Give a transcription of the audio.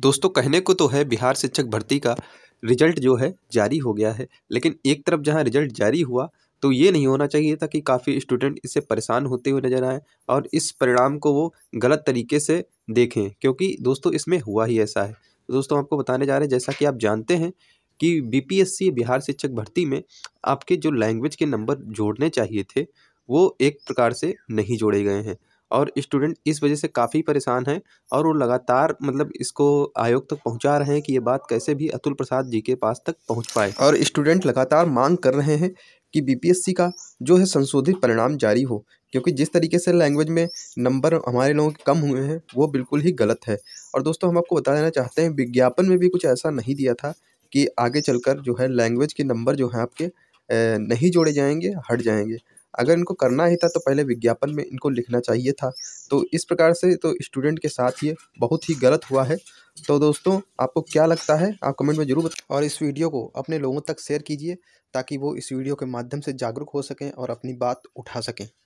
दोस्तों कहने को तो है बिहार शिक्षक भर्ती का रिजल्ट जो है जारी हो गया है लेकिन एक तरफ जहां रिजल्ट जारी हुआ तो ये नहीं होना चाहिए था कि काफ़ी स्टूडेंट इससे परेशान होते हुए नजर आए और इस परिणाम को वो गलत तरीके से देखें क्योंकि दोस्तों इसमें हुआ ही ऐसा है तो दोस्तों आपको बताने जा रहे हैं जैसा कि आप जानते हैं कि बीपीएससी बिहार शिक्षक भर्ती में आपके जो लैंग्वेज के नंबर जोड़ने चाहिए थे वो एक प्रकार से नहीं जोड़े गए हैं और स्टूडेंट इस वजह से काफ़ी परेशान हैं और वो लगातार मतलब इसको आयोग तक पहुंचा रहे हैं कि ये बात कैसे भी अतुल प्रसाद जी के पास तक पहुंच पाए और स्टूडेंट लगातार मांग कर रहे हैं कि बीपीएससी का जो है संशोधित परिणाम जारी हो क्योंकि जिस तरीके से लैंग्वेज में नंबर हमारे लोगों के कम हुए हैं वो बिल्कुल ही गलत है और दोस्तों हम आपको बता देना चाहते हैं विज्ञापन में भी कुछ ऐसा नहीं दिया था कि आगे चलकर जो है लैंग्वेज के नंबर जो है आपके नहीं जोड़े जाएंगे हट जाएंगे अगर इनको करना ही था तो पहले विज्ञापन में इनको लिखना चाहिए था तो इस प्रकार से तो स्टूडेंट के साथ ये बहुत ही गलत हुआ है तो दोस्तों आपको क्या लगता है आप कमेंट में ज़रूर बताएं और इस वीडियो को अपने लोगों तक शेयर कीजिए ताकि वो इस वीडियो के माध्यम से जागरूक हो सकें और अपनी बात उठा सकें